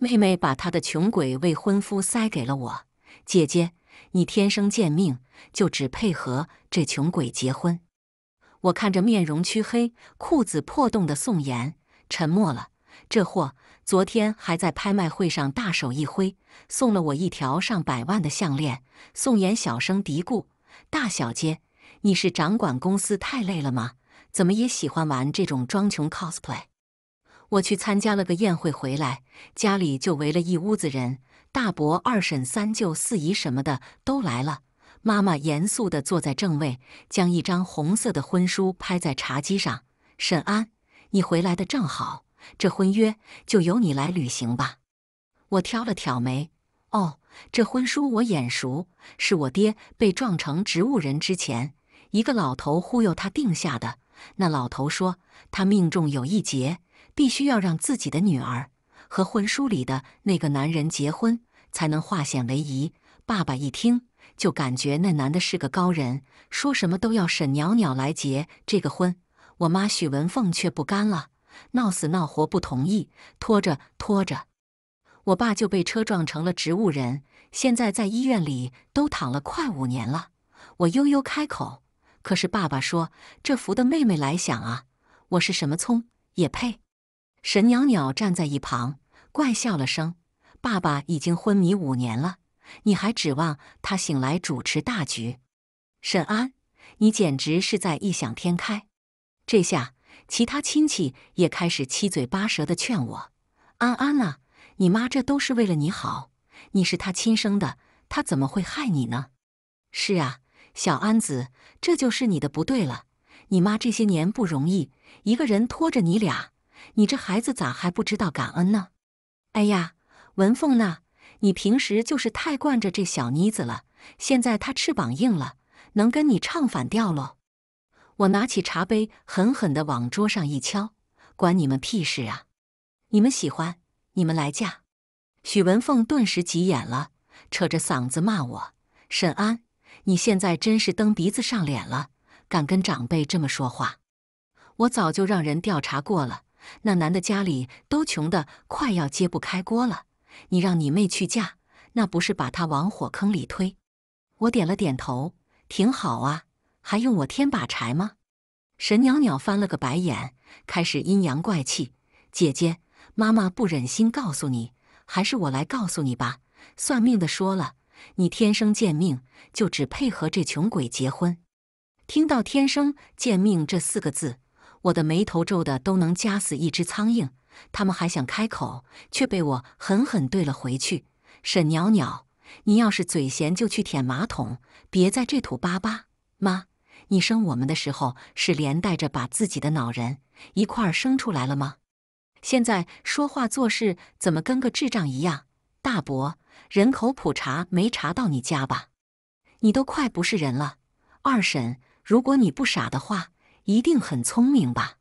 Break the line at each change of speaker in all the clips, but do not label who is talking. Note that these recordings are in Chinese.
妹妹把她的穷鬼未婚夫塞给了我，姐姐，你天生贱命，就只配和这穷鬼结婚。我看着面容黢黑、裤子破洞的宋妍，沉默了。这货昨天还在拍卖会上大手一挥，送了我一条上百万的项链。宋妍小声嘀咕：“大小姐，你是掌管公司太累了吗？怎么也喜欢玩这种装穷 cosplay？” 我去参加了个宴会，回来家里就围了一屋子人，大伯、二婶、三舅、四姨什么的都来了。妈妈严肃地坐在正位，将一张红色的婚书拍在茶几上：“沈安，你回来的正好，这婚约就由你来履行吧。”我挑了挑眉：“哦，这婚书我眼熟，是我爹被撞成植物人之前，一个老头忽悠他定下的。那老头说他命中有一劫。”必须要让自己的女儿和婚书里的那个男人结婚，才能化险为夷。爸爸一听就感觉那男的是个高人，说什么都要沈袅袅来结这个婚。我妈许文凤却不干了，闹死闹活不同意，拖着拖着，我爸就被车撞成了植物人，现在在医院里都躺了快五年了。我悠悠开口，可是爸爸说这福的妹妹来享啊，我是什么葱也配。沈袅袅站在一旁，怪笑了声：“爸爸已经昏迷五年了，你还指望他醒来主持大局？”沈安，你简直是在异想天开！这下，其他亲戚也开始七嘴八舌地劝我：“安安啊，你妈这都是为了你好，你是她亲生的，她怎么会害你呢？”是啊，小安子，这就是你的不对了。你妈这些年不容易，一个人拖着你俩。你这孩子咋还不知道感恩呢？哎呀，文凤呐，你平时就是太惯着这小妮子了，现在她翅膀硬了，能跟你唱反调喽！我拿起茶杯，狠狠地往桌上一敲，管你们屁事啊！你们喜欢，你们来嫁。许文凤顿时急眼了，扯着嗓子骂我：“沈安，你现在真是蹬鼻子上脸了，敢跟长辈这么说话！我早就让人调查过了。”那男的家里都穷得快要揭不开锅了，你让你妹去嫁，那不是把他往火坑里推？我点了点头，挺好啊，还用我添把柴吗？神袅袅翻了个白眼，开始阴阳怪气：“姐姐，妈妈不忍心告诉你，还是我来告诉你吧。算命的说了，你天生贱命，就只配和这穷鬼结婚。”听到“天生贱命”这四个字。我的眉头皱的都能夹死一只苍蝇，他们还想开口，却被我狠狠怼了回去。沈袅袅，你要是嘴闲，就去舔马桶，别在这土巴巴。妈，你生我们的时候是连带着把自己的脑仁一块儿生出来了吗？现在说话做事怎么跟个智障一样？大伯，人口普查没查到你家吧？你都快不是人了。二婶，如果你不傻的话。一定很聪明吧，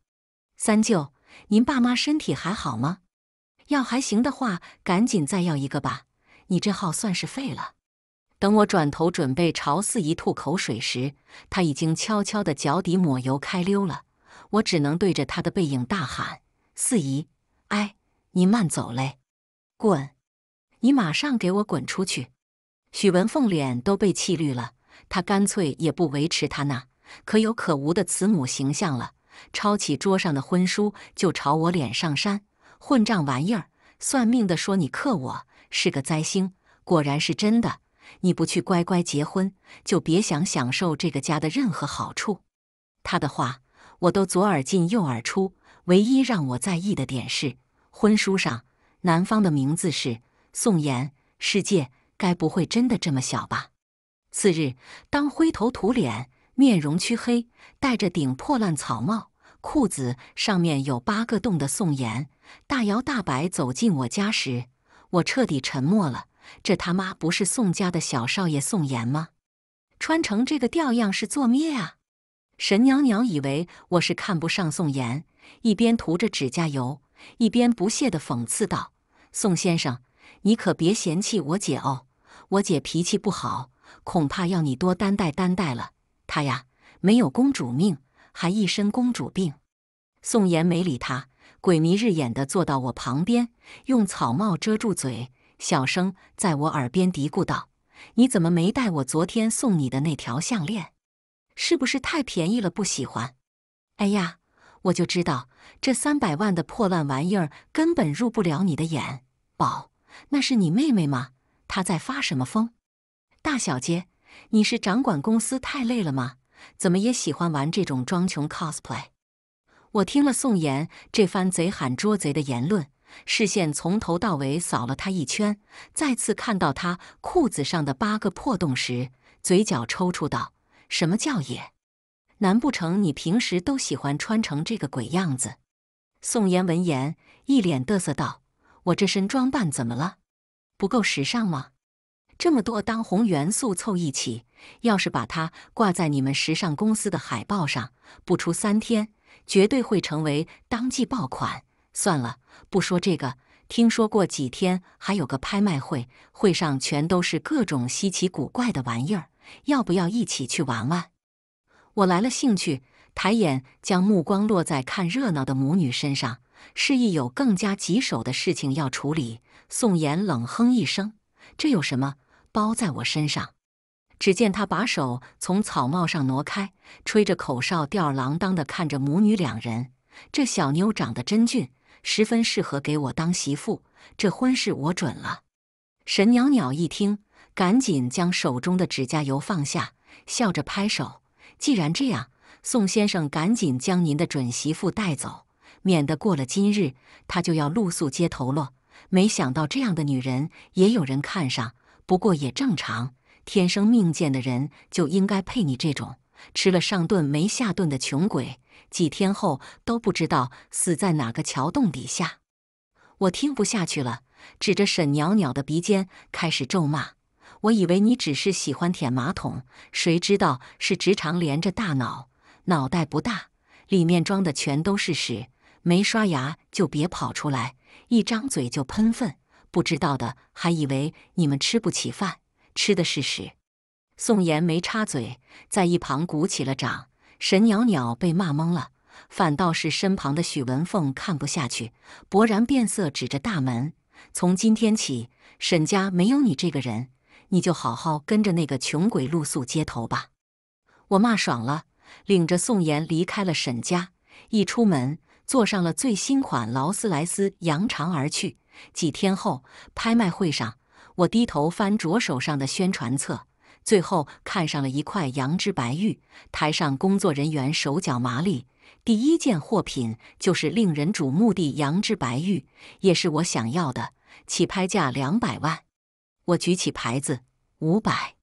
三舅，您爸妈身体还好吗？要还行的话，赶紧再要一个吧。你这号算是废了。等我转头准备朝四姨吐口水时，她已经悄悄地脚底抹油开溜了。我只能对着她的背影大喊：“四姨，哎，您慢走嘞，滚，你马上给我滚出去！”许文凤脸都被气绿了，她干脆也不维持她那。可有可无的慈母形象了，抄起桌上的婚书就朝我脸上扇。混账玩意儿！算命的说你克我，是个灾星，果然是真的。你不去乖乖结婚，就别想享受这个家的任何好处。他的话我都左耳进右耳出，唯一让我在意的点是，婚书上男方的名字是宋岩。世界该不会真的这么小吧？次日，当灰头土脸。面容黢黑，戴着顶破烂草帽，裤子上面有八个洞的宋岩，大摇大摆走进我家时，我彻底沉默了。这他妈不是宋家的小少爷宋岩吗？穿成这个吊样是作孽啊！沈娘娘以为我是看不上宋岩，一边涂着指甲油，一边不屑的讽刺道：“宋先生，你可别嫌弃我姐哦，我姐脾气不好，恐怕要你多担待担待了。”他呀，没有公主命，还一身公主病。宋妍没理他，鬼迷日眼的坐到我旁边，用草帽遮住嘴，小声在我耳边嘀咕道：“你怎么没带我昨天送你的那条项链？是不是太便宜了，不喜欢？”哎呀，我就知道，这三百万的破烂玩意儿根本入不了你的眼。宝，那是你妹妹吗？她在发什么疯？大小姐。你是掌管公司太累了吗？怎么也喜欢玩这种装穷 cosplay？我听了宋岩这番贼喊捉贼的言论，视线从头到尾扫了他一圈，再次看到他裤子上的八个破洞时，嘴角抽搐道：“什么叫也？难不成你平时都喜欢穿成这个鬼样子？”宋岩闻言，一脸嘚瑟道：“我这身装扮怎么了？不够时尚吗？”这么多当红元素凑一起，要是把它挂在你们时尚公司的海报上，不出三天，绝对会成为当季爆款。算了，不说这个。听说过几天还有个拍卖会，会上全都是各种稀奇古怪的玩意儿，要不要一起去玩玩？我来了兴趣，抬眼将目光落在看热闹的母女身上，示意有更加棘手的事情要处理。宋妍冷哼一声：“这有什么？”包在我身上。只见他把手从草帽上挪开，吹着口哨，吊儿郎当的看着母女两人。这小妞长得真俊，十分适合给我当媳妇。这婚事我准了。沈袅袅一听，赶紧将手中的指甲油放下，笑着拍手。既然这样，宋先生赶紧将您的准媳妇带走，免得过了今日，她就要露宿街头了。没想到这样的女人也有人看上。不过也正常，天生命贱的人就应该配你这种吃了上顿没下顿的穷鬼。几天后都不知道死在哪个桥洞底下。我听不下去了，指着沈袅袅的鼻尖开始咒骂。我以为你只是喜欢舔马桶，谁知道是直肠连着大脑，脑袋不大，里面装的全都是屎。没刷牙就别跑出来，一张嘴就喷粪。不知道的还以为你们吃不起饭，吃的是屎。宋妍没插嘴，在一旁鼓起了掌。沈袅袅被骂懵了，反倒是身旁的许文凤看不下去，勃然变色，指着大门：“从今天起，沈家没有你这个人，你就好好跟着那个穷鬼露宿街头吧！”我骂爽了，领着宋妍离开了沈家。一出门，坐上了最新款劳斯莱斯，扬长而去。几天后，拍卖会上，我低头翻着手上的宣传册，最后看上了一块羊脂白玉。台上工作人员手脚麻利，第一件货品就是令人瞩目的羊脂白玉，也是我想要的。起拍价两百万，我举起牌子五百。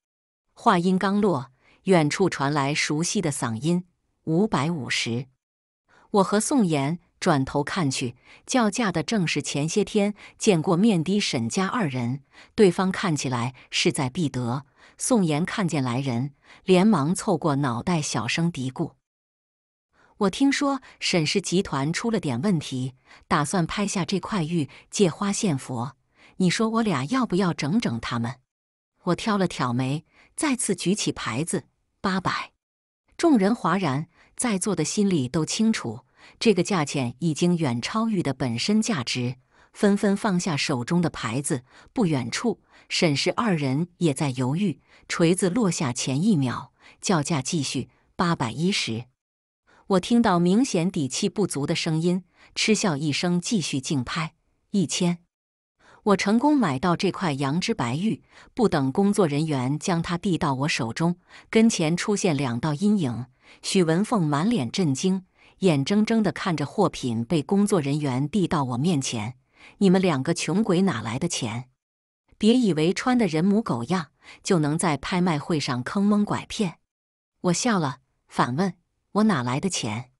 话音刚落，远处传来熟悉的嗓音：“五百五十。”我和宋妍。转头看去，叫价的正是前些天见过面的沈家二人。对方看起来势在必得。宋岩看见来人，连忙凑过脑袋，小声嘀咕：“我听说沈氏集团出了点问题，打算拍下这块玉，借花献佛。你说我俩要不要整整他们？”我挑了挑眉，再次举起牌子：“八百！”众人哗然，在座的心里都清楚。这个价钱已经远超玉的本身价值，纷纷放下手中的牌子。不远处，沈氏二人也在犹豫。锤子落下前一秒，叫价继续八百一十。我听到明显底气不足的声音，嗤笑一声，继续竞拍一千。我成功买到这块羊脂白玉，不等工作人员将它递到我手中，跟前出现两道阴影。许文凤满脸震惊。眼睁睁地看着货品被工作人员递到我面前，你们两个穷鬼哪来的钱？别以为穿的人模狗样就能在拍卖会上坑蒙拐骗。我笑了，反问：“我哪来的钱？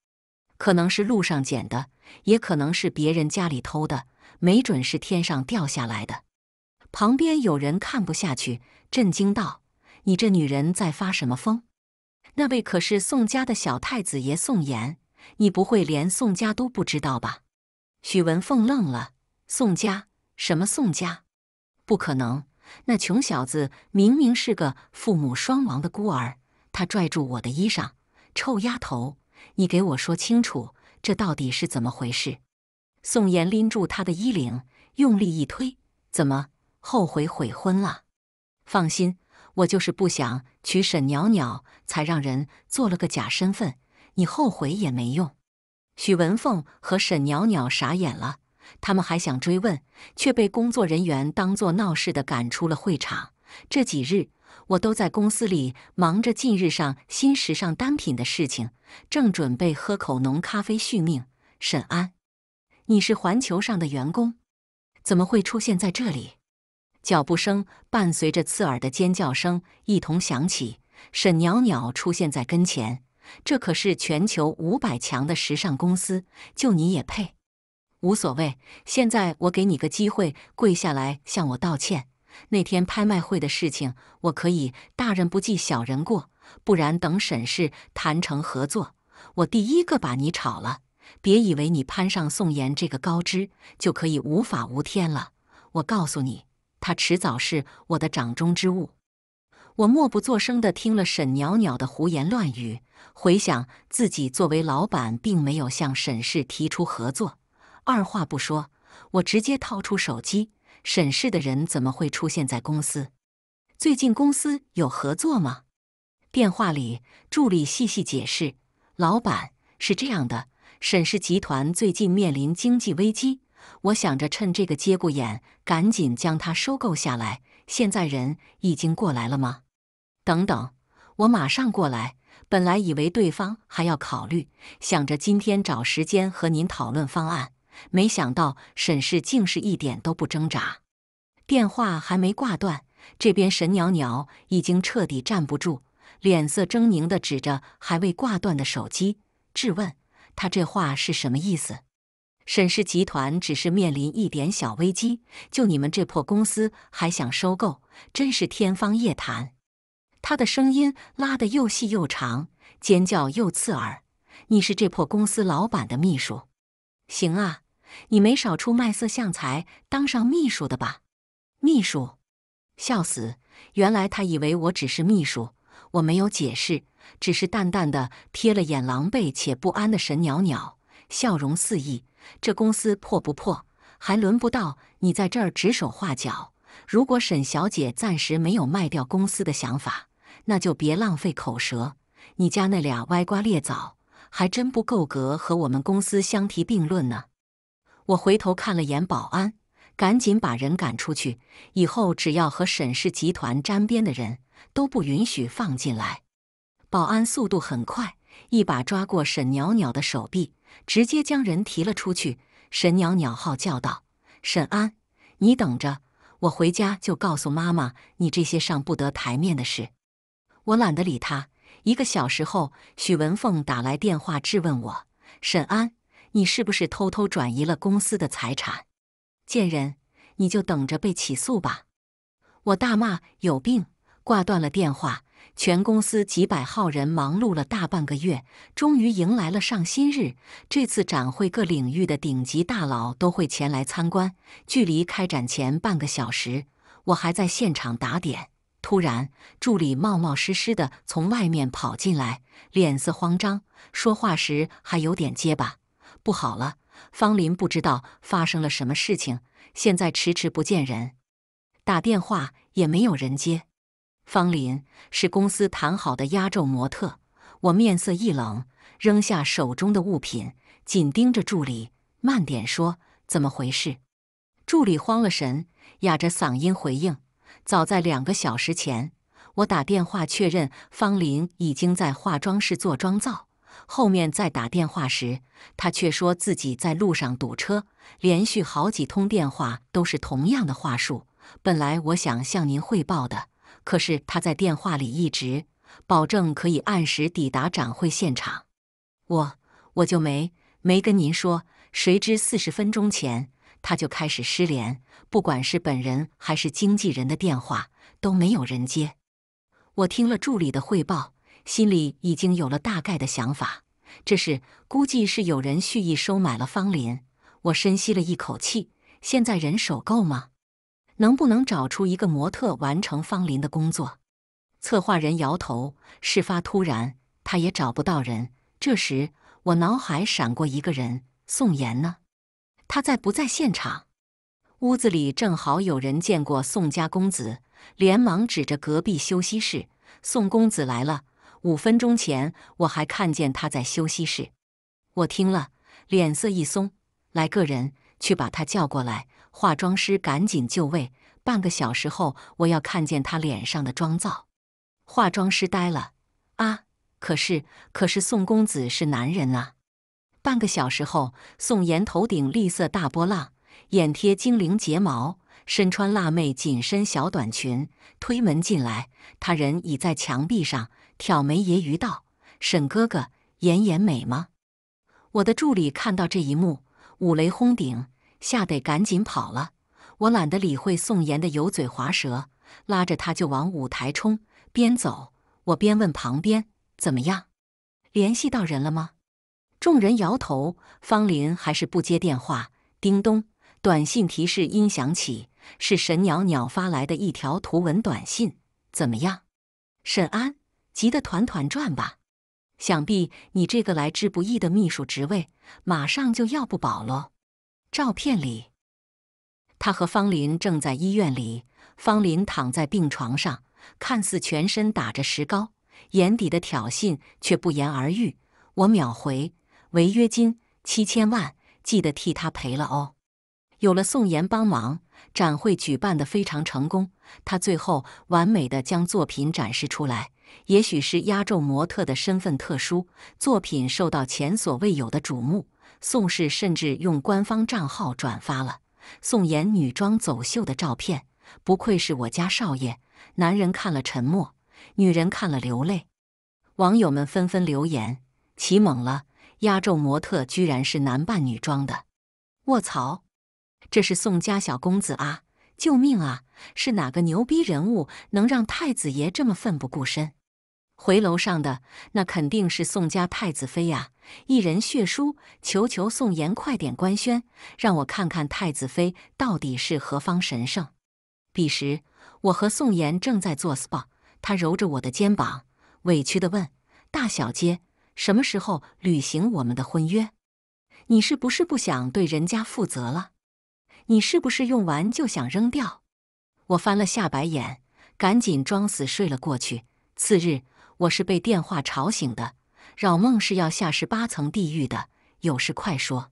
可能是路上捡的，也可能是别人家里偷的，没准是天上掉下来的。”旁边有人看不下去，震惊道：“你这女人在发什么疯？那位可是宋家的小太子爷宋岩。”你不会连宋家都不知道吧？许文凤愣了。宋家？什么宋家？不可能！那穷小子明明是个父母双亡的孤儿。他拽住我的衣裳：“臭丫头，你给我说清楚，这到底是怎么回事？”宋妍拎住他的衣领，用力一推：“怎么后悔悔婚了？放心，我就是不想娶沈袅袅，才让人做了个假身份。”你后悔也没用。许文凤和沈袅袅傻眼了，他们还想追问，却被工作人员当作闹事的赶出了会场。这几日，我都在公司里忙着近日上新时尚单品的事情，正准备喝口浓咖啡续命。沈安，你是环球上的员工，怎么会出现在这里？脚步声伴随着刺耳的尖叫声一同响起，沈袅袅出现在跟前。这可是全球五百强的时尚公司，就你也配？无所谓，现在我给你个机会，跪下来向我道歉。那天拍卖会的事情，我可以大人不计小人过，不然等沈氏谈成合作，我第一个把你炒了。别以为你攀上宋妍这个高枝就可以无法无天了，我告诉你，他迟早是我的掌中之物。我默不作声地听了沈袅袅的胡言乱语，回想自己作为老板，并没有向沈氏提出合作。二话不说，我直接掏出手机。沈氏的人怎么会出现在公司？最近公司有合作吗？电话里助理细细解释：“老板是这样的，沈氏集团最近面临经济危机，我想着趁这个节骨眼，赶紧将它收购下来。现在人已经过来了吗？”等等，我马上过来。本来以为对方还要考虑，想着今天找时间和您讨论方案，没想到沈氏竟是一点都不挣扎。电话还没挂断，这边沈袅袅已经彻底站不住，脸色狰狞的指着还未挂断的手机质问：“他这话是什么意思？”沈氏集团只是面临一点小危机，就你们这破公司还想收购，真是天方夜谭。他的声音拉得又细又长，尖叫又刺耳。你是这破公司老板的秘书？行啊，你没少出卖色相才当上秘书的吧？秘书？笑死！原来他以为我只是秘书。我没有解释，只是淡淡的瞥了眼狼狈且不安的沈袅袅，笑容肆意。这公司破不破，还轮不到你在这儿指手画脚。如果沈小姐暂时没有卖掉公司的想法，那就别浪费口舌，你家那俩歪瓜裂枣还真不够格和我们公司相提并论呢。我回头看了眼保安，赶紧把人赶出去。以后只要和沈氏集团沾边的人，都不允许放进来。保安速度很快，一把抓过沈袅袅的手臂，直接将人提了出去。沈袅袅号叫道：“沈安，你等着，我回家就告诉妈妈你这些上不得台面的事。”我懒得理他。一个小时后，许文凤打来电话质问我：“沈安，你是不是偷偷转移了公司的财产？”贱人，你就等着被起诉吧！我大骂有病，挂断了电话。全公司几百号人忙碌了大半个月，终于迎来了上新日。这次展会各领域的顶级大佬都会前来参观。距离开展前半个小时，我还在现场打点。突然，助理冒冒失失的从外面跑进来，脸色慌张，说话时还有点结巴。不好了，方林不知道发生了什么事情，现在迟迟不见人，打电话也没有人接。方林是公司谈好的压轴模特，我面色一冷，扔下手中的物品，紧盯着助理，慢点说，怎么回事？助理慌了神，哑着嗓音回应。早在两个小时前，我打电话确认方林已经在化妆室做妆造。后面再打电话时，他却说自己在路上堵车，连续好几通电话都是同样的话术。本来我想向您汇报的，可是他在电话里一直保证可以按时抵达展会现场，我我就没没跟您说。谁知四十分钟前。他就开始失联，不管是本人还是经纪人的电话都没有人接。我听了助理的汇报，心里已经有了大概的想法。这事估计是有人蓄意收买了方林。我深吸了一口气，现在人手够吗？能不能找出一个模特完成方林的工作？策划人摇头。事发突然，他也找不到人。这时，我脑海闪过一个人，宋妍呢？他在不在现场？屋子里正好有人见过宋家公子，连忙指着隔壁休息室：“宋公子来了，五分钟前我还看见他在休息室。”我听了，脸色一松：“来个人，去把他叫过来。”化妆师赶紧就位。半个小时后，我要看见他脸上的妆造。化妆师呆了：“啊，可是，可是宋公子是男人啊。”半个小时后，宋妍头顶绿色大波浪，眼贴精灵睫毛，身穿辣妹紧身小短裙，推门进来。他人倚在墙壁上，挑眉揶揄道：“沈哥哥，妍妍美吗？”我的助理看到这一幕，五雷轰顶，吓得赶紧跑了。我懒得理会宋妍的油嘴滑舌，拉着他就往舞台冲。边走我边问旁边：“怎么样？联系到人了吗？”众人摇头，方林还是不接电话。叮咚，短信提示音响起，是神鸟鸟发来的一条图文短信：“怎么样，沈安？急得团团转吧？想必你这个来之不易的秘书职位，马上就要不保喽。”照片里，他和方林正在医院里，方林躺在病床上，看似全身打着石膏，眼底的挑衅却不言而喻。我秒回。违约金七千万，记得替他赔了哦。有了宋岩帮忙，展会举办的非常成功。他最后完美的将作品展示出来，也许是压轴模特的身份特殊，作品受到前所未有的瞩目。宋氏甚至用官方账号转发了宋岩女装走秀的照片。不愧是我家少爷，男人看了沉默，女人看了流泪。网友们纷纷留言：起猛了。压轴模特居然是男扮女装的，卧槽！这是宋家小公子啊！救命啊！是哪个牛逼人物能让太子爷这么奋不顾身？回楼上的那肯定是宋家太子妃呀！一人血书，求求宋岩快点官宣，让我看看太子妃到底是何方神圣。彼时，我和宋岩正在做 spa，他揉着我的肩膀，委屈地问：“大小姐。”什么时候履行我们的婚约？你是不是不想对人家负责了？你是不是用完就想扔掉？我翻了下白眼，赶紧装死睡了过去。次日，我是被电话吵醒的。扰梦是要下十八层地狱的，有事快说，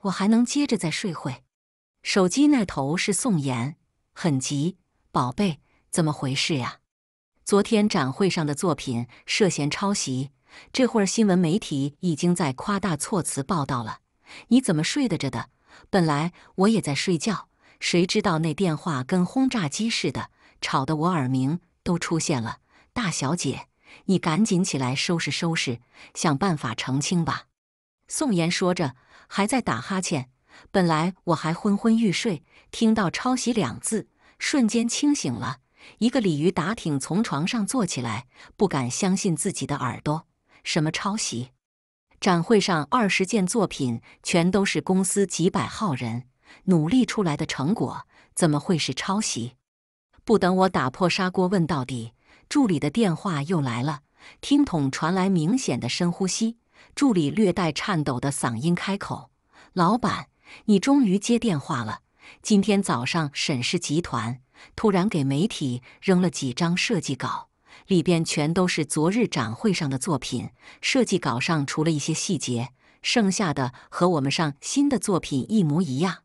我还能接着再睡会。手机那头是宋妍，很急，宝贝，怎么回事呀？昨天展会上的作品涉嫌抄袭。这会儿新闻媒体已经在夸大措辞报道了，你怎么睡得着的？本来我也在睡觉，谁知道那电话跟轰炸机似的，吵得我耳鸣都出现了。大小姐，你赶紧起来收拾收拾，想办法澄清吧。宋妍说着，还在打哈欠。本来我还昏昏欲睡，听到“抄袭”两字，瞬间清醒了，一个鲤鱼打挺从床上坐起来，不敢相信自己的耳朵。什么抄袭？展会上二十件作品全都是公司几百号人努力出来的成果，怎么会是抄袭？不等我打破砂锅问到底，助理的电话又来了，听筒传来明显的深呼吸，助理略带颤抖的嗓音开口：“老板，你终于接电话了。今天早上沈氏集团突然给媒体扔了几张设计稿。”里边全都是昨日展会上的作品设计稿，上除了一些细节，剩下的和我们上新的作品一模一样。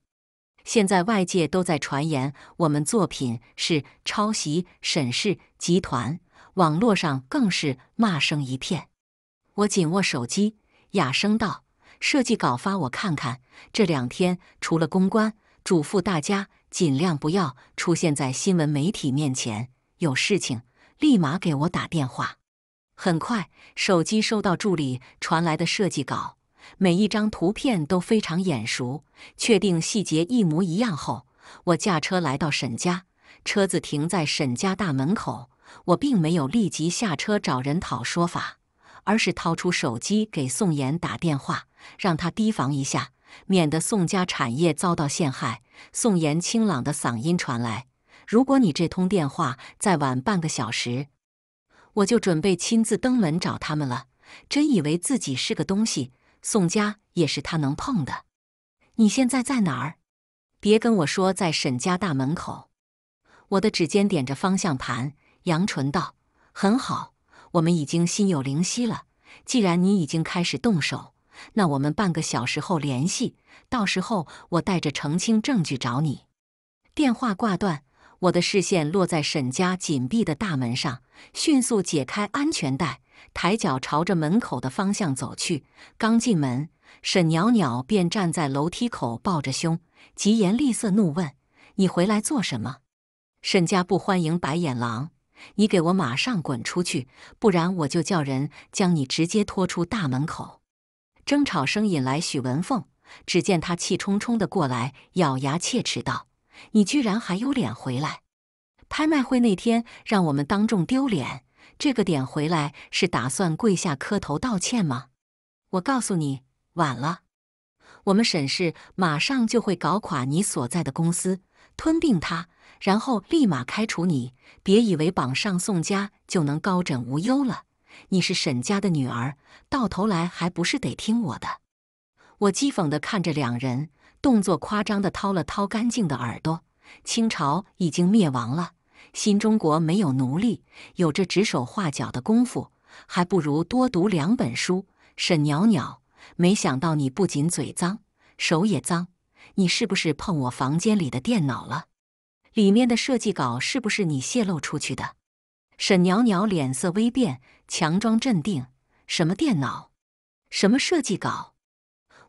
现在外界都在传言我们作品是抄袭沈氏集团，网络上更是骂声一片。我紧握手机，哑声道：“设计稿发我看看。”这两天除了公关，嘱咐大家尽量不要出现在新闻媒体面前，有事情。立马给我打电话。很快，手机收到助理传来的设计稿，每一张图片都非常眼熟。确定细节一模一样后，我驾车来到沈家，车子停在沈家大门口。我并没有立即下车找人讨说法，而是掏出手机给宋岩打电话，让他提防一下，免得宋家产业遭到陷害。宋岩清朗的嗓音传来。如果你这通电话再晚半个小时，我就准备亲自登门找他们了。真以为自己是个东西，宋家也是他能碰的？你现在在哪儿？别跟我说在沈家大门口。我的指尖点着方向盘，杨纯道：“很好，我们已经心有灵犀了。既然你已经开始动手，那我们半个小时后联系。到时候我带着澄清证据找你。”电话挂断。我的视线落在沈家紧闭的大门上，迅速解开安全带，抬脚朝着门口的方向走去。刚进门，沈袅袅便站在楼梯口，抱着胸，疾言厉色怒问：“你回来做什么？沈家不欢迎白眼狼，你给我马上滚出去，不然我就叫人将你直接拖出大门口！”争吵声引来许文凤，只见他气冲冲的过来，咬牙切齿道。你居然还有脸回来？拍卖会那天让我们当众丢脸，这个点回来是打算跪下磕头道歉吗？我告诉你，晚了！我们沈氏马上就会搞垮你所在的公司，吞并它，然后立马开除你！别以为绑上宋家就能高枕无忧了！你是沈家的女儿，到头来还不是得听我的？我讥讽地看着两人。动作夸张地掏了掏干净的耳朵。清朝已经灭亡了，新中国没有奴隶，有这指手画脚的功夫，还不如多读两本书。沈袅袅，没想到你不仅嘴脏，手也脏，你是不是碰我房间里的电脑了？里面的设计稿是不是你泄露出去的？沈袅袅脸色微变，强装镇定：“什么电脑？什么设计稿？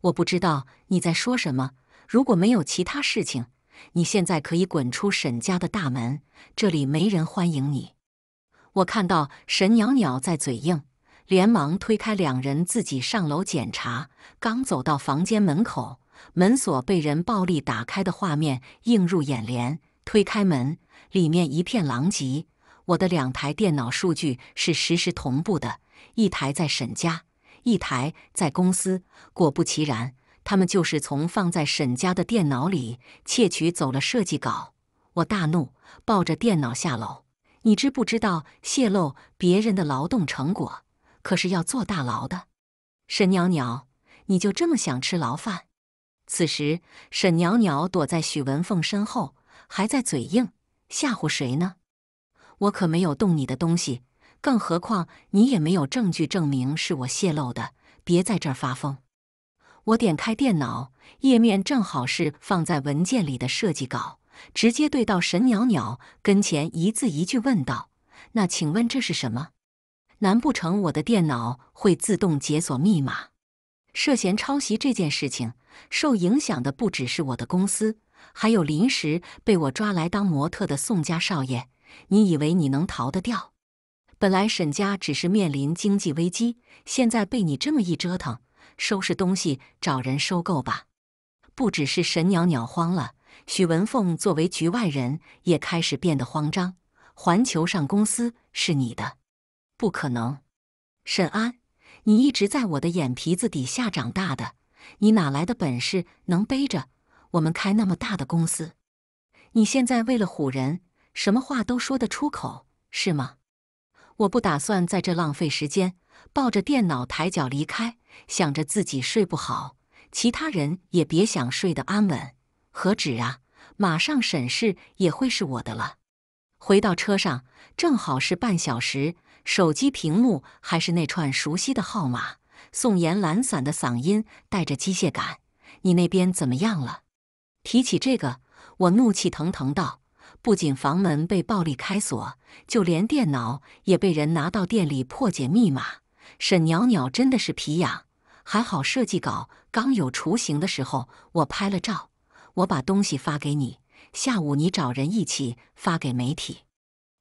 我不知道你在说什么。”如果没有其他事情，你现在可以滚出沈家的大门，这里没人欢迎你。我看到沈袅袅在嘴硬，连忙推开两人，自己上楼检查。刚走到房间门口，门锁被人暴力打开的画面映入眼帘。推开门，里面一片狼藉。我的两台电脑数据是实时同步的，一台在沈家，一台在公司。果不其然。他们就是从放在沈家的电脑里窃取走了设计稿。我大怒，抱着电脑下楼。你知不知道泄露别人的劳动成果可是要坐大牢的？沈袅袅，你就这么想吃牢饭？此时，沈袅袅躲在许文凤身后，还在嘴硬，吓唬谁呢？我可没有动你的东西，更何况你也没有证据证明是我泄露的。别在这儿发疯。我点开电脑，页面正好是放在文件里的设计稿，直接对到沈袅袅跟前，一字一句问道：“那请问这是什么？难不成我的电脑会自动解锁密码？涉嫌抄袭这件事情，受影响的不只是我的公司，还有临时被我抓来当模特的宋家少爷。你以为你能逃得掉？本来沈家只是面临经济危机，现在被你这么一折腾。”收拾东西，找人收购吧。不只是沈袅袅慌了，许文凤作为局外人也开始变得慌张。环球上公司是你的，不可能。沈安，你一直在我的眼皮子底下长大的，你哪来的本事能背着我们开那么大的公司？你现在为了唬人，什么话都说得出口，是吗？我不打算在这浪费时间，抱着电脑抬脚离开，想着自己睡不好，其他人也别想睡得安稳，何止啊！马上沈氏也会是我的了。回到车上，正好是半小时，手机屏幕还是那串熟悉的号码，宋岩懒散的嗓音带着机械感：“你那边怎么样了？”提起这个，我怒气腾腾道。不仅房门被暴力开锁，就连电脑也被人拿到店里破解密码。沈袅袅真的是皮痒，还好设计稿刚有雏形的时候我拍了照，我把东西发给你，下午你找人一起发给媒体。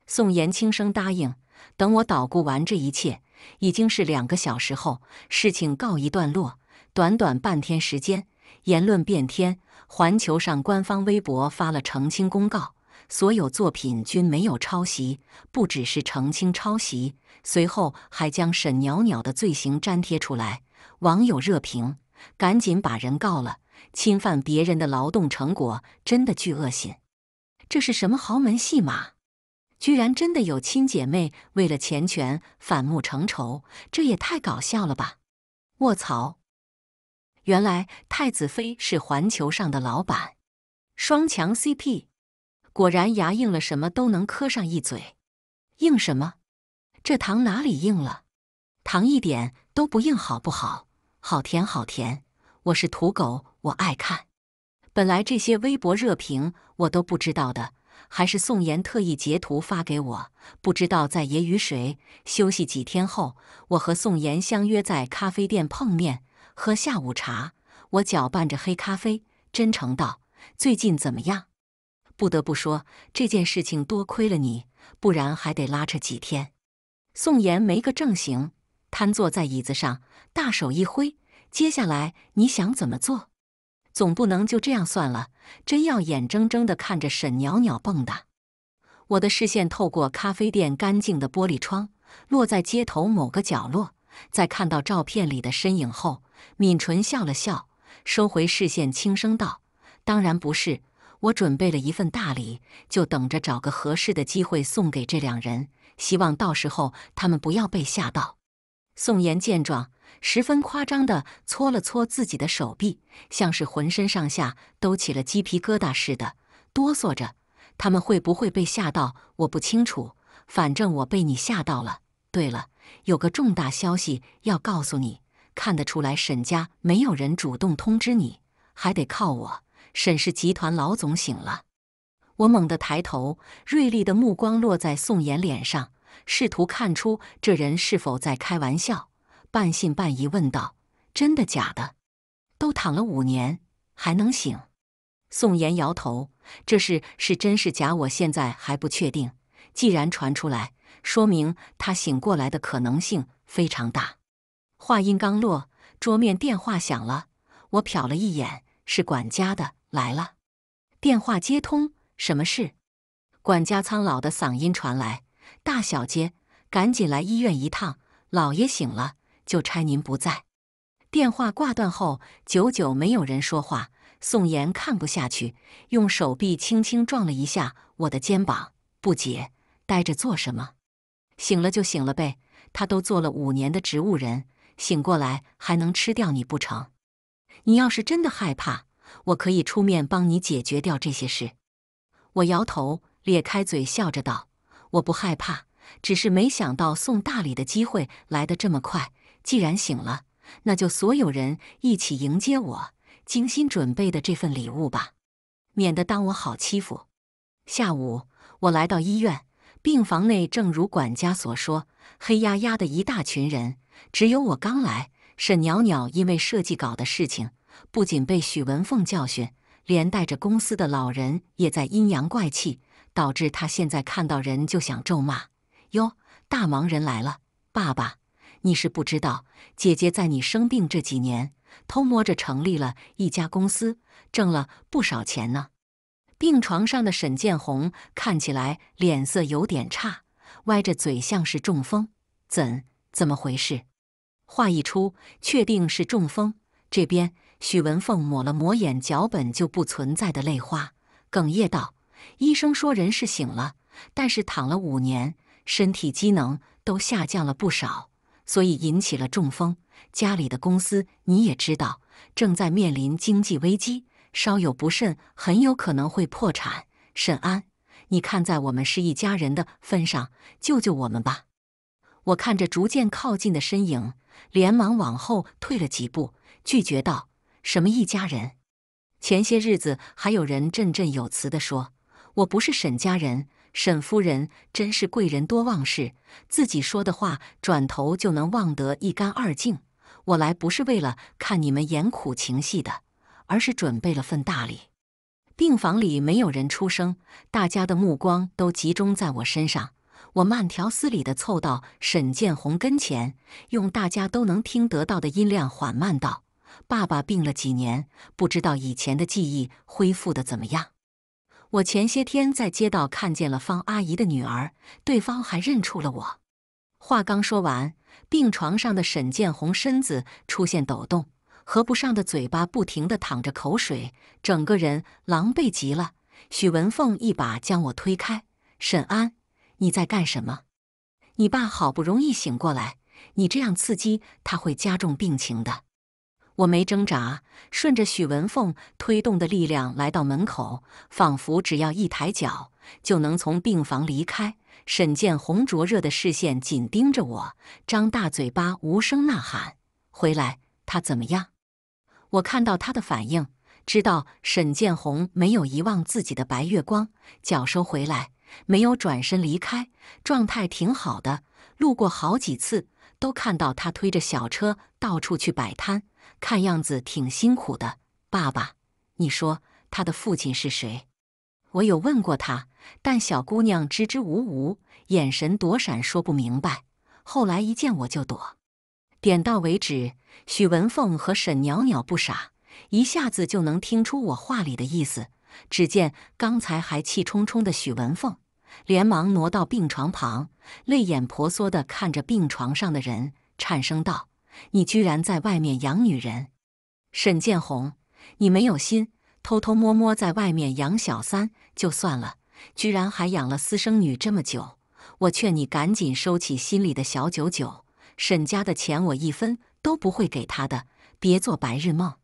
宋岩轻声答应。等我捣鼓完这一切，已经是两个小时后，事情告一段落。短短半天时间，言论变天，环球上官方微博发了澄清公告。所有作品均没有抄袭，不只是澄清抄袭，随后还将沈袅袅的罪行粘贴出来。网友热评：赶紧把人告了，侵犯别人的劳动成果真的巨恶心。这是什么豪门戏码？居然真的有亲姐妹为了钱权反目成仇，这也太搞笑了吧！卧槽，原来太子妃是环球上的老板，双强 CP。果然牙硬了，什么都能磕上一嘴。硬什么？这糖哪里硬了？糖一点都不硬，好不好？好甜，好甜。我是土狗，我爱看。本来这些微博热评我都不知道的，还是宋妍特意截图发给我。不知道在野与谁休息几天后，我和宋妍相约在咖啡店碰面，喝下午茶。我搅拌着黑咖啡，真诚道：“最近怎么样？”不得不说，这件事情多亏了你，不然还得拉扯几天。宋妍没个正形，瘫坐在椅子上，大手一挥，接下来你想怎么做？总不能就这样算了，真要眼睁睁的看着沈袅袅蹦跶。我的视线透过咖啡店干净的玻璃窗，落在街头某个角落，在看到照片里的身影后，抿唇笑了笑，收回视线，轻声道：“当然不是。”我准备了一份大礼，就等着找个合适的机会送给这两人。希望到时候他们不要被吓到。宋岩见状，十分夸张地搓了搓自己的手臂，像是浑身上下都起了鸡皮疙瘩似的，哆嗦着：“他们会不会被吓到？我不清楚。反正我被你吓到了。对了，有个重大消息要告诉你。看得出来，沈家没有人主动通知你，还得靠我。”沈氏集团老总醒了，我猛地抬头，锐利的目光落在宋岩脸上，试图看出这人是否在开玩笑，半信半疑问道：“真的假的？都躺了五年，还能醒？”宋岩摇头：“这事是真是假，我现在还不确定。既然传出来，说明他醒过来的可能性非常大。”话音刚落，桌面电话响了，我瞟了一眼，是管家的。来了，电话接通，什么事？管家苍老的嗓音传来：“大小姐，赶紧来医院一趟，老爷醒了，就差您不在。”电话挂断后，久久没有人说话。宋妍看不下去，用手臂轻轻撞了一下我的肩膀，不解：“呆着做什么？醒了就醒了呗，他都做了五年的植物人，醒过来还能吃掉你不成？你要是真的害怕。”我可以出面帮你解决掉这些事。我摇头，咧开嘴笑着道：“我不害怕，只是没想到送大礼的机会来得这么快。既然醒了，那就所有人一起迎接我精心准备的这份礼物吧，免得当我好欺负。”下午，我来到医院病房内，正如管家所说，黑压压的一大群人，只有我刚来。沈袅袅因为设计稿的事情。不仅被许文凤教训，连带着公司的老人也在阴阳怪气，导致他现在看到人就想咒骂。哟，大忙人来了，爸爸，你是不知道，姐姐在你生病这几年，偷摸着成立了一家公司，挣了不少钱呢。病床上的沈建红看起来脸色有点差，歪着嘴，像是中风。怎，怎么回事？话一出，确定是中风。这边。许文凤抹了抹眼角本就不存在的泪花，哽咽道：“医生说人是醒了，但是躺了五年，身体机能都下降了不少，所以引起了中风。家里的公司你也知道，正在面临经济危机，稍有不慎，很有可能会破产。沈安，你看在我们是一家人的份上，救救我们吧！”我看着逐渐靠近的身影，连忙往后退了几步，拒绝道。什么一家人？前些日子还有人振振有词地说我不是沈家人。沈夫人真是贵人多忘事，自己说的话转头就能忘得一干二净。我来不是为了看你们演苦情戏的，而是准备了份大礼。病房里没有人出声，大家的目光都集中在我身上。我慢条斯理地凑到沈建宏跟前，用大家都能听得到的音量缓慢道。爸爸病了几年，不知道以前的记忆恢复的怎么样。我前些天在街道看见了方阿姨的女儿，对方还认出了我。话刚说完，病床上的沈建红身子出现抖动，合不上的嘴巴不停的淌着口水，整个人狼狈极了。许文凤一把将我推开：“沈安，你在干什么？你爸好不容易醒过来，你这样刺激他会加重病情的。”我没挣扎，顺着许文凤推动的力量来到门口，仿佛只要一抬脚就能从病房离开。沈建红灼热的视线紧盯着我，张大嘴巴无声呐喊：“回来，他怎么样？”我看到他的反应，知道沈建红没有遗忘自己的白月光，脚收回来，没有转身离开，状态挺好的，路过好几次。都看到他推着小车到处去摆摊，看样子挺辛苦的。爸爸，你说他的父亲是谁？我有问过他，但小姑娘支支吾吾，眼神躲闪，说不明白。后来一见我就躲。点到为止。许文凤和沈袅袅不傻，一下子就能听出我话里的意思。只见刚才还气冲冲的许文凤。连忙挪到病床旁，泪眼婆娑地看着病床上的人，颤声道：“你居然在外面养女人，沈建红，你没有心，偷偷摸摸在外面养小三就算了，居然还养了私生女这么久！我劝你赶紧收起心里的小九九，沈家的钱我一分都不会给他的，别做白日梦。”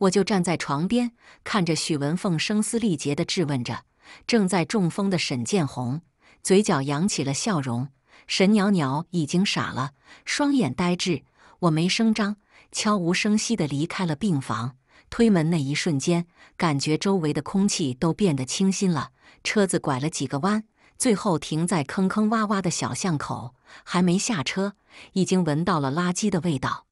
我就站在床边，看着许文凤声嘶力竭地质问着。正在中风的沈建红，嘴角扬起了笑容，沈袅袅已经傻了，双眼呆滞。我没声张，悄无声息地离开了病房。推门那一瞬间，感觉周围的空气都变得清新了。车子拐了几个弯，最后停在坑坑洼洼的小巷口。还没下车，已经闻到了垃圾的味道。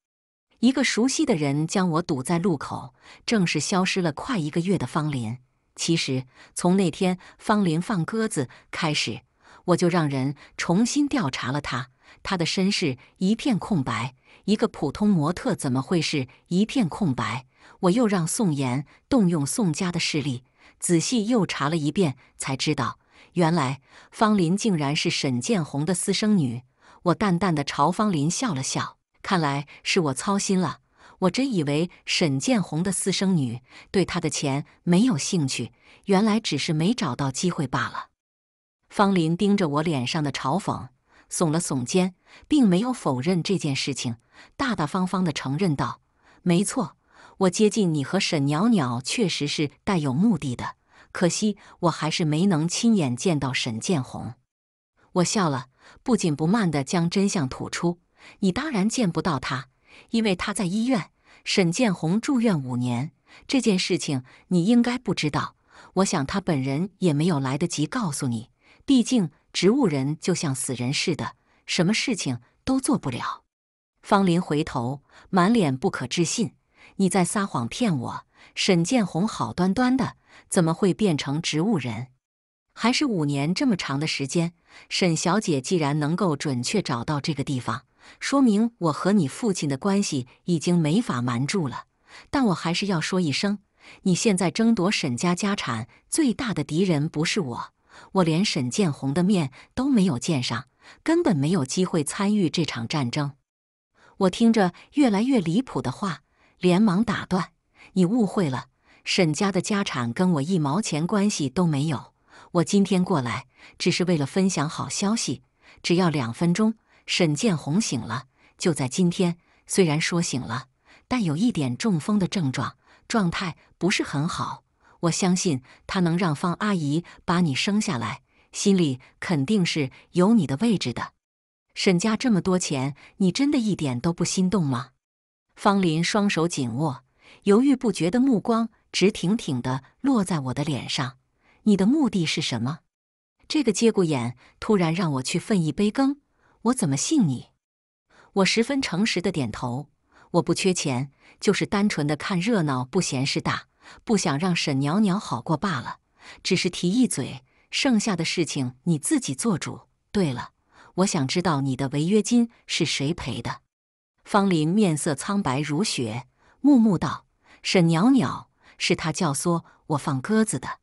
一个熟悉的人将我堵在路口，正是消失了快一个月的方林。其实，从那天方林放鸽子开始，我就让人重新调查了他。他的身世一片空白，一个普通模特怎么会是一片空白？我又让宋妍动用宋家的势力，仔细又查了一遍，才知道原来方林竟然是沈建红的私生女。我淡淡的朝方林笑了笑，看来是我操心了。我真以为沈建红的私生女对他的钱没有兴趣，原来只是没找到机会罢了。方林盯着我脸上的嘲讽，耸了耸肩，并没有否认这件事情，大大方方的承认道：“没错，我接近你和沈袅袅确实是带有目的的，可惜我还是没能亲眼见到沈建红。”我笑了，不紧不慢的将真相吐出：“你当然见不到他。”因为他在医院，沈建红住院五年，这件事情你应该不知道。我想他本人也没有来得及告诉你，毕竟植物人就像死人似的，什么事情都做不了。方林回头，满脸不可置信：“你在撒谎骗我！沈建红好端端的，怎么会变成植物人？还是五年这么长的时间，沈小姐既然能够准确找到这个地方？”说明我和你父亲的关系已经没法瞒住了，但我还是要说一声：你现在争夺沈家家产最大的敌人不是我，我连沈建红的面都没有见上，根本没有机会参与这场战争。我听着越来越离谱的话，连忙打断：“你误会了，沈家的家产跟我一毛钱关系都没有。我今天过来只是为了分享好消息，只要两分钟。”沈建红醒了，就在今天。虽然说醒了，但有一点中风的症状，状态不是很好。我相信他能让方阿姨把你生下来，心里肯定是有你的位置的。沈家这么多钱，你真的一点都不心动吗？方林双手紧握，犹豫不决的目光直挺挺地落在我的脸上。你的目的是什么？这个节骨眼突然让我去分一杯羹？我怎么信你？我十分诚实的点头。我不缺钱，就是单纯的看热闹，不嫌事大，不想让沈袅袅好过罢了。只是提一嘴，剩下的事情你自己做主。对了，我想知道你的违约金是谁赔的？方林面色苍白如雪，木木道：“沈袅袅是他教唆我放鸽子的。”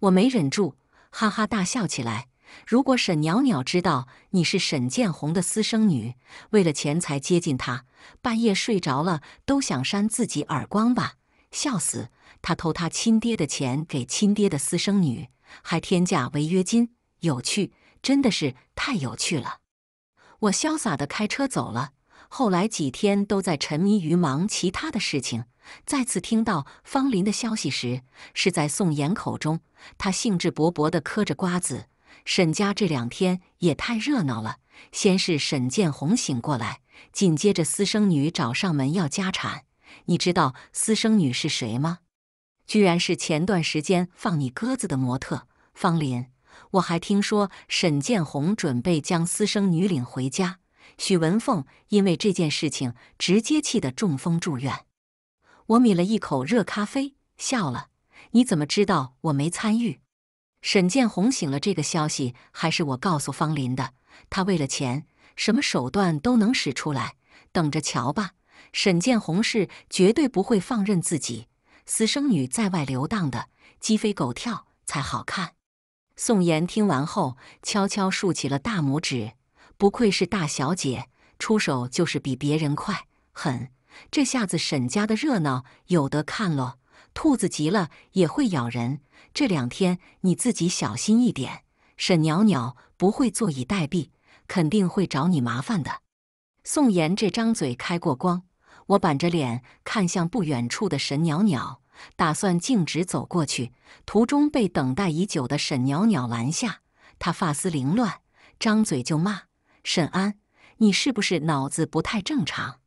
我没忍住，哈哈大笑起来。如果沈袅袅知道你是沈建红的私生女，为了钱财接近他，半夜睡着了都想扇自己耳光吧！笑死，他偷他亲爹的钱给亲爹的私生女，还天价违约金，有趣，真的是太有趣了。我潇洒的开车走了。后来几天都在沉迷于忙其他的事情。再次听到方林的消息时，是在宋妍口中，他兴致勃勃地嗑着瓜子。沈家这两天也太热闹了。先是沈建红醒过来，紧接着私生女找上门要家产。你知道私生女是谁吗？居然是前段时间放你鸽子的模特方林。我还听说沈建红准备将私生女领回家。许文凤因为这件事情直接气得中风住院。我抿了一口热咖啡，笑了。你怎么知道我没参与？沈建红醒了，这个消息还是我告诉方林的。他为了钱，什么手段都能使出来，等着瞧吧。沈建红是绝对不会放任自己私生女在外流荡的，鸡飞狗跳才好看。宋妍听完后，悄悄竖起了大拇指，不愧是大小姐，出手就是比别人快狠。这下子沈家的热闹有得看喽。兔子急了也会咬人。这两天你自己小心一点。沈袅袅不会坐以待毙，肯定会找你麻烦的。宋妍这张嘴开过光，我板着脸看向不远处的沈袅袅，打算径直走过去，途中被等待已久的沈袅袅拦下。她发丝凌乱，张嘴就骂：“沈安，你是不是脑子不太正常？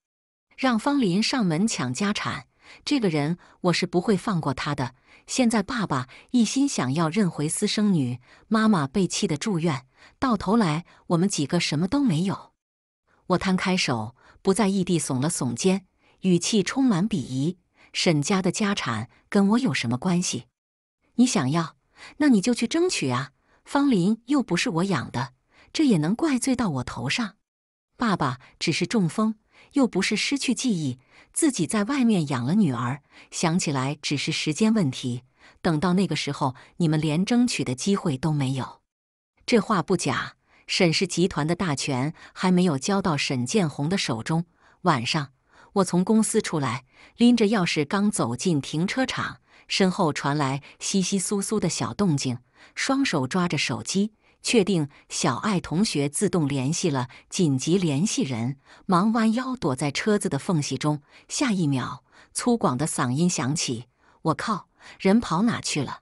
让方林上门抢家产？”这个人，我是不会放过他的。现在爸爸一心想要认回私生女，妈妈被气得住院，到头来我们几个什么都没有。我摊开手，不在意地耸了耸肩，语气充满鄙夷：“沈家的家产跟我有什么关系？你想要，那你就去争取啊！方林又不是我养的，这也能怪罪到我头上？爸爸只是中风。”又不是失去记忆，自己在外面养了女儿，想起来只是时间问题。等到那个时候，你们连争取的机会都没有。这话不假，沈氏集团的大权还没有交到沈建红的手中。晚上，我从公司出来，拎着钥匙刚走进停车场，身后传来窸窸窣窣的小动静，双手抓着手机。确定小爱同学自动联系了紧急联系人，忙弯腰躲在车子的缝隙中。下一秒，粗犷的嗓音响起：“我靠，人跑哪去了？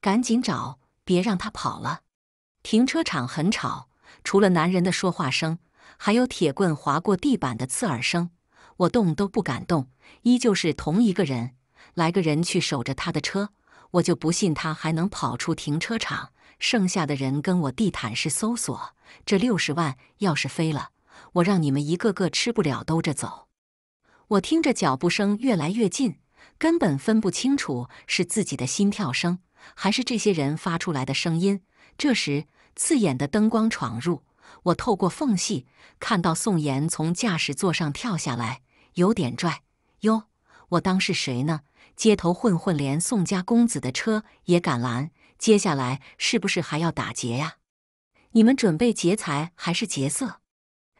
赶紧找，别让他跑了！”停车场很吵，除了男人的说话声，还有铁棍划过地板的刺耳声。我动都不敢动，依旧是同一个人。来个人去守着他的车，我就不信他还能跑出停车场。剩下的人跟我地毯式搜索，这六十万要是飞了，我让你们一个个吃不了兜着走！我听着脚步声越来越近，根本分不清楚是自己的心跳声还是这些人发出来的声音。这时，刺眼的灯光闯入，我透过缝隙看到宋岩从驾驶座上跳下来，有点拽哟！我当是谁呢？街头混混连宋家公子的车也敢拦！接下来是不是还要打劫呀？你们准备劫财还是劫色？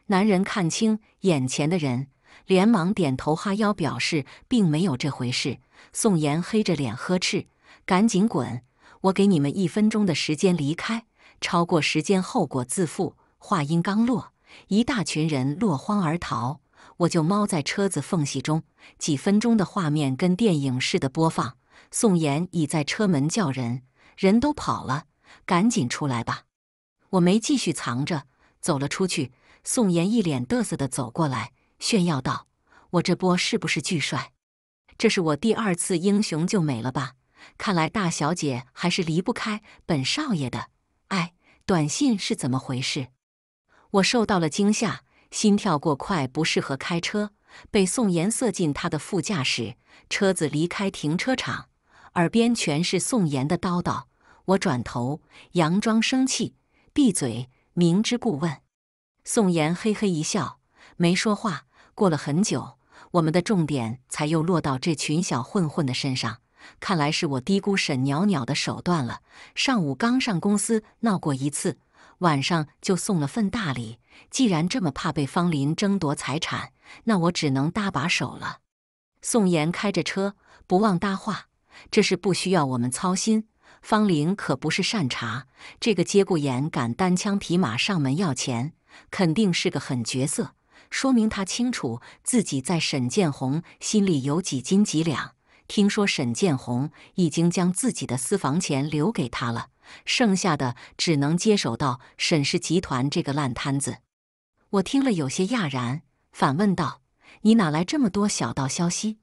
男人看清眼前的人，连忙点头哈腰，表示并没有这回事。宋妍黑着脸呵斥：“赶紧滚！我给你们一分钟的时间离开，超过时间后果自负。”话音刚落，一大群人落荒而逃。我就猫在车子缝隙中，几分钟的画面跟电影似的播放。宋妍已在车门叫人。人都跑了，赶紧出来吧！我没继续藏着，走了出去。宋岩一脸嘚瑟的走过来，炫耀道：“我这波是不是巨帅？这是我第二次英雄救美了吧？看来大小姐还是离不开本少爷的。”哎，短信是怎么回事？我受到了惊吓，心跳过快，不适合开车。被宋岩塞进他的副驾驶，车子离开停车场，耳边全是宋岩的叨叨。我转头，佯装生气，闭嘴，明知故问。宋岩嘿嘿一笑，没说话。过了很久，我们的重点才又落到这群小混混的身上。看来是我低估沈袅袅的手段了。上午刚上公司闹过一次，晚上就送了份大礼。既然这么怕被方林争夺财产，那我只能搭把手了。宋岩开着车，不忘搭话：“这事不需要我们操心。”方玲可不是善茬，这个节骨眼敢单枪匹马上门要钱，肯定是个狠角色。说明他清楚自己在沈建红心里有几斤几两。听说沈建红已经将自己的私房钱留给他了，剩下的只能接手到沈氏集团这个烂摊子。我听了有些讶然，反问道：“你哪来这么多小道消息？”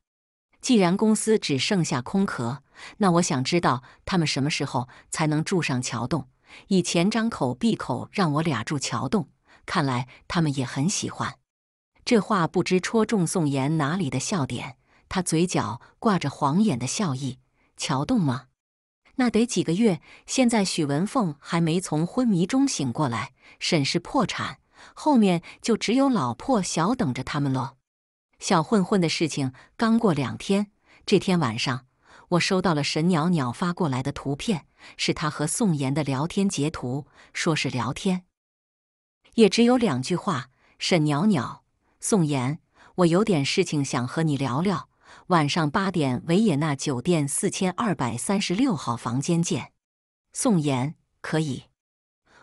既然公司只剩下空壳，那我想知道他们什么时候才能住上桥洞？以前张口闭口让我俩住桥洞，看来他们也很喜欢。这话不知戳中宋岩哪里的笑点，他嘴角挂着晃眼的笑意。桥洞吗？那得几个月。现在许文凤还没从昏迷中醒过来，沈氏破产，后面就只有老破小等着他们喽。小混混的事情刚过两天，这天晚上我收到了沈袅袅发过来的图片，是他和宋岩的聊天截图，说是聊天，也只有两句话：沈袅袅，宋岩，我有点事情想和你聊聊，晚上八点维也纳酒店四千二百三十六号房间见。宋岩，可以。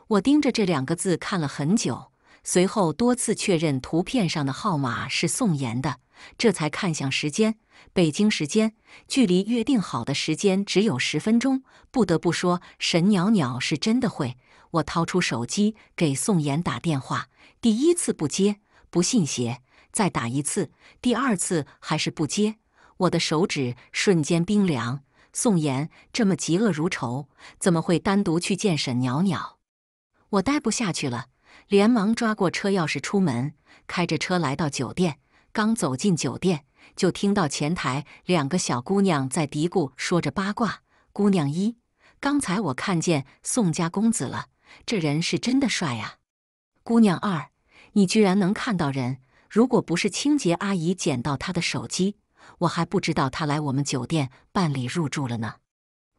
我盯着这两个字看了很久。随后多次确认图片上的号码是宋妍的，这才看向时间，北京时间距离约定好的时间只有十分钟。不得不说，沈袅袅是真的会。我掏出手机给宋妍打电话，第一次不接，不信邪，再打一次，第二次还是不接。我的手指瞬间冰凉。宋妍这么嫉恶如仇，怎么会单独去见沈袅袅？我待不下去了。连忙抓过车钥匙出门，开着车来到酒店。刚走进酒店，就听到前台两个小姑娘在嘀咕，说着八卦。姑娘一：“刚才我看见宋家公子了，这人是真的帅啊！”姑娘二：“你居然能看到人，如果不是清洁阿姨捡到他的手机，我还不知道他来我们酒店办理入住了呢。”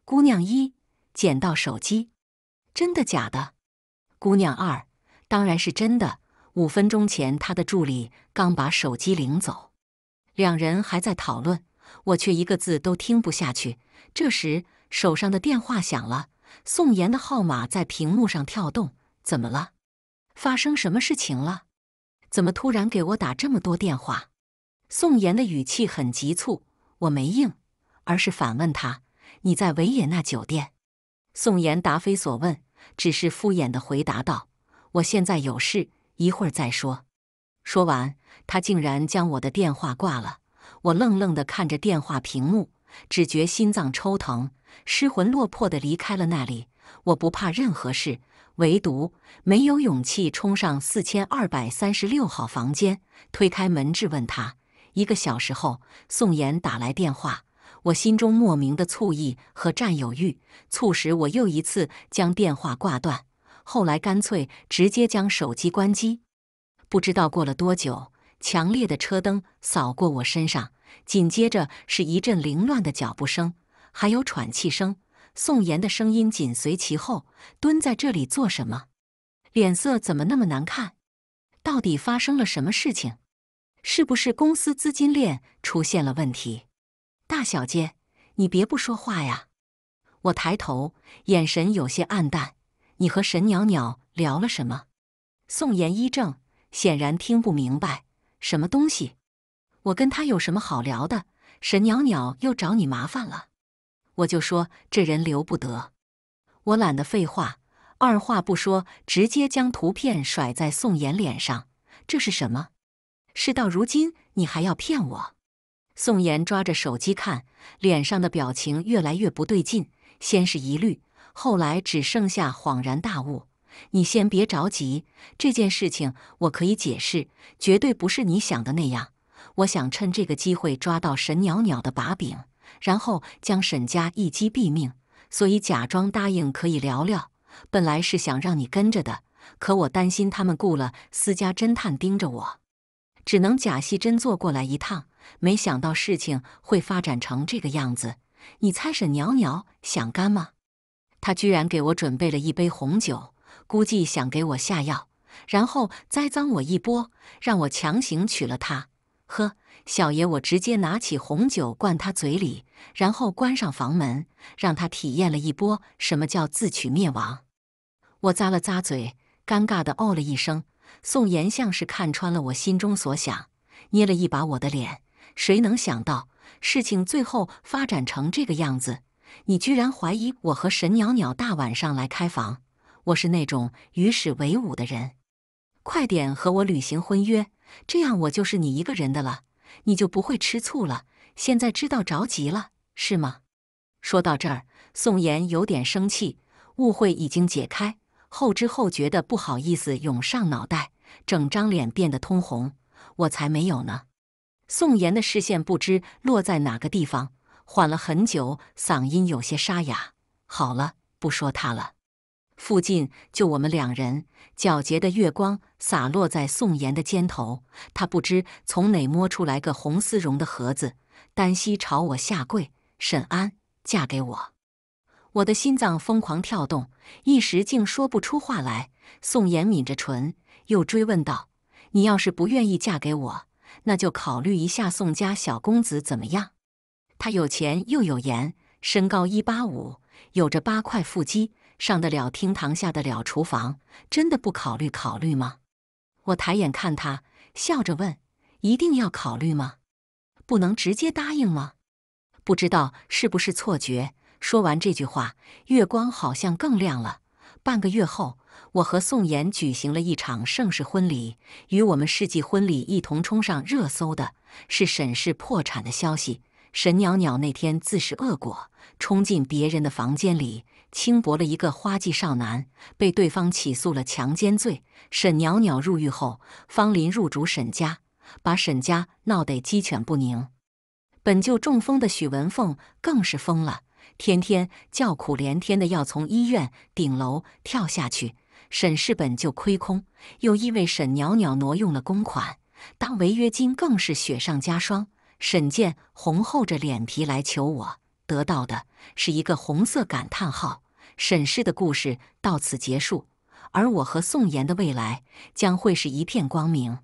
姑娘一：“捡到手机，真的假的？”姑娘二：当然是真的。五分钟前，他的助理刚把手机领走，两人还在讨论，我却一个字都听不下去。这时，手上的电话响了，宋岩的号码在屏幕上跳动。怎么了？发生什么事情了？怎么突然给我打这么多电话？宋岩的语气很急促，我没应，而是反问他：“你在维也纳酒店？”宋岩答非所问，只是敷衍的回答道。我现在有事，一会儿再说。说完，他竟然将我的电话挂了。我愣愣地看着电话屏幕，只觉心脏抽疼，失魂落魄地离开了那里。我不怕任何事，唯独没有勇气冲上四千二百三十六号房间，推开门质问他。一个小时后，宋妍打来电话，我心中莫名的醋意和占有欲，促使我又一次将电话挂断。后来干脆直接将手机关机，不知道过了多久，强烈的车灯扫过我身上，紧接着是一阵凌乱的脚步声，还有喘气声。宋岩的声音紧随其后：“蹲在这里做什么？脸色怎么那么难看？到底发生了什么事情？是不是公司资金链出现了问题？”大小姐，你别不说话呀！我抬头，眼神有些暗淡。你和沈袅袅聊了什么？宋妍一怔，显然听不明白。什么东西？我跟他有什么好聊的？沈袅袅又找你麻烦了？我就说这人留不得。我懒得废话，二话不说，直接将图片甩在宋妍脸上。这是什么？事到如今，你还要骗我？宋妍抓着手机看，脸上的表情越来越不对劲。先是疑虑。后来只剩下恍然大悟。你先别着急，这件事情我可以解释，绝对不是你想的那样。我想趁这个机会抓到沈袅袅的把柄，然后将沈家一击毙命。所以假装答应可以聊聊。本来是想让你跟着的，可我担心他们雇了私家侦探盯着我，只能假戏真做过来一趟。没想到事情会发展成这个样子。你猜沈袅袅想干嘛？他居然给我准备了一杯红酒，估计想给我下药，然后栽赃我一波，让我强行娶了她。呵，小爷我直接拿起红酒灌他嘴里，然后关上房门，让他体验了一波什么叫自取灭亡。我咂了咂嘴，尴尬的哦了一声。宋岩像是看穿了我心中所想，捏了一把我的脸。谁能想到事情最后发展成这个样子？你居然怀疑我和沈袅袅大晚上来开房？我是那种与世为伍的人，快点和我履行婚约，这样我就是你一个人的了，你就不会吃醋了。现在知道着急了是吗？说到这儿，宋妍有点生气，误会已经解开，后知后觉的不好意思涌上脑袋，整张脸变得通红。我才没有呢！宋妍的视线不知落在哪个地方。缓了很久，嗓音有些沙哑。好了，不说他了。附近就我们两人，皎洁的月光洒落在宋岩的肩头。他不知从哪摸出来个红丝绒的盒子，单膝朝我下跪：“沈安，嫁给我！”我的心脏疯狂跳动，一时竟说不出话来。宋岩抿着唇，又追问道：“你要是不愿意嫁给我，那就考虑一下宋家小公子怎么样？”他有钱又有颜，身高一八五，有着八块腹肌，上得了厅堂，下得了厨房，真的不考虑考虑吗？我抬眼看他，笑着问：“一定要考虑吗？不能直接答应吗？”不知道是不是错觉。说完这句话，月光好像更亮了。半个月后，我和宋妍举行了一场盛世婚礼，与我们世纪婚礼一同冲上热搜的是沈氏破产的消息。沈袅袅那天自食恶果，冲进别人的房间里，轻薄了一个花季少男，被对方起诉了强奸罪。沈袅袅入狱后，方林入主沈家，把沈家闹得鸡犬不宁。本就中风的许文凤更是疯了，天天叫苦连天的要从医院顶楼跳下去。沈氏本就亏空，又因为沈袅袅挪用了公款当违约金，更是雪上加霜。沈建红厚着脸皮来求我，得到的是一个红色感叹号。沈氏的故事到此结束，而我和宋妍的未来将会是一片光明。